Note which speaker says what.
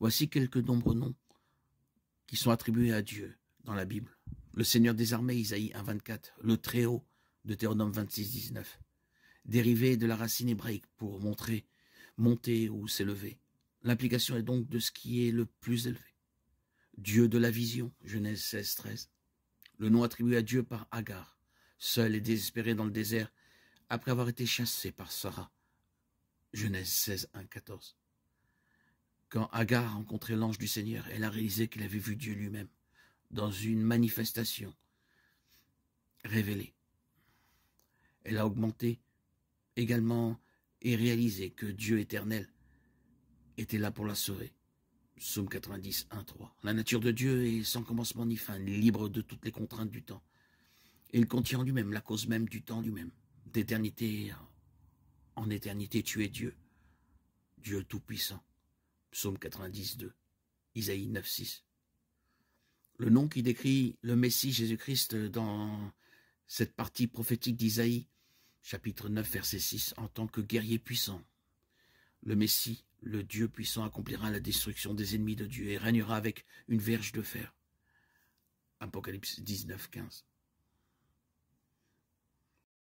Speaker 1: Voici quelques nombreux noms qui sont attribués à Dieu dans la Bible. Le Seigneur des armées, Isaïe 1.24, le Très-Haut, Deutéronome 26.19, dérivé de la racine hébraïque pour montrer, monter ou s'élever. L'implication est donc de ce qui est le plus élevé. Dieu de la vision, Genèse 16.13, le nom attribué à Dieu par Agar, seul et désespéré dans le désert, après avoir été chassé par Sarah, Genèse 16.1.14 quand Agar a rencontré l'ange du Seigneur, elle a réalisé qu'il avait vu Dieu lui-même dans une manifestation révélée. Elle a augmenté également et réalisé que Dieu éternel était là pour la sauver. Psaume 90, 1, 3. La nature de Dieu est sans commencement ni fin, libre de toutes les contraintes du temps. Il contient lui-même la cause même du temps lui-même. D'éternité en éternité, tu es Dieu, Dieu Tout-Puissant psaume 92, Isaïe 9.6. Le nom qui décrit le Messie Jésus-Christ dans cette partie prophétique d'Isaïe, chapitre 9, verset 6, en tant que guerrier puissant. Le Messie, le Dieu puissant, accomplira la destruction des ennemis de Dieu et régnera avec une verge de fer. Apocalypse 19, 15.